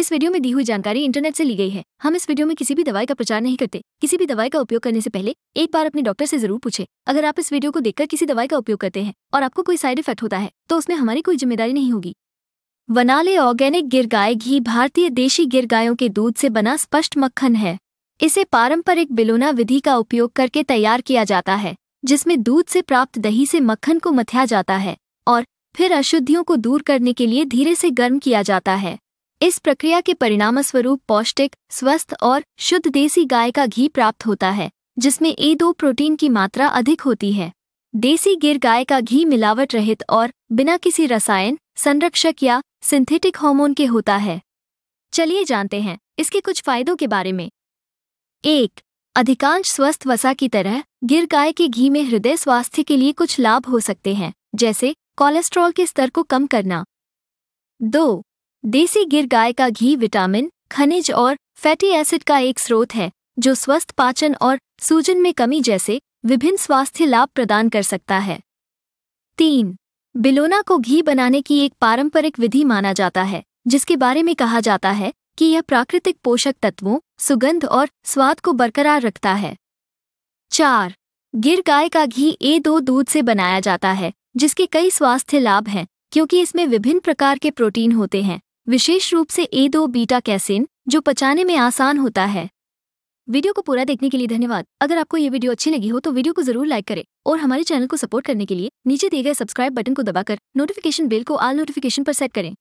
इस वीडियो में दी हुई जानकारी इंटरनेट से ली गई है हम इस वीडियो में किसी भी दवाई का प्रचार नहीं करते किसी भी दवाई का उपयोग करने से पहले एक बार अपने डॉक्टर से जरूर पूछे अगर आप इस वीडियो को देखकर किसी दवाई का उपयोग करते हैं और आपको कोई साइड इफेक्ट होता है तो उसमें हमारी कोई जिम्मेदारी नहीं होगी वनाले ऑर्गेनिक गिर गाय घी भारतीय देशी गिर गायों के दूध से बना स्पष्ट मक्खन है इसे पारंपरिक बिलोना विधि का उपयोग करके तैयार किया जाता है जिसमें दूध से प्राप्त दही से मक्खन को मथ्या जाता है और फिर अशुद्धियों को दूर करने के लिए धीरे से गर्म किया जाता है इस प्रक्रिया के परिणामस्वरूप पौष्टिक स्वस्थ और शुद्ध देसी गाय का घी प्राप्त होता है जिसमें ए दो प्रोटीन की मात्रा अधिक होती है देसी गिर गाय का घी मिलावट रहित और बिना किसी रसायन संरक्षक या सिंथेटिक हार्मोन के होता है चलिए जानते हैं इसके कुछ फायदों के बारे में एक अधिकांश स्वस्थ वसा की तरह गिर गाय के घी में हृदय स्वास्थ्य के लिए कुछ लाभ हो सकते हैं जैसे कोलेस्ट्रॉल के स्तर को कम करना दो देसी गिर गाय का घी विटामिन खनिज और फैटी एसिड का एक स्रोत है जो स्वस्थ पाचन और सूजन में कमी जैसे विभिन्न स्वास्थ्य लाभ प्रदान कर सकता है तीन बिलोना को घी बनाने की एक पारंपरिक विधि माना जाता है जिसके बारे में कहा जाता है कि यह प्राकृतिक पोषक तत्वों सुगंध और स्वाद को बरकरार रखता है चार गिर गाय का घी ए दो दूध से बनाया जाता है जिसके कई स्वास्थ्य लाभ हैं क्योंकि इसमें विभिन्न प्रकार के प्रोटीन होते हैं विशेष रूप से ए दो बीटा कैसेन जो पचाने में आसान होता है वीडियो को पूरा देखने के लिए धन्यवाद अगर आपको ये वीडियो अच्छी लगी हो तो वीडियो को जरूर लाइक करें और हमारे चैनल को सपोर्ट करने के लिए नीचे दिए गए सब्सक्राइब बटन को दबाकर नोटिफिकेशन बेल को आल नोटिफिकेशन पर सेट करें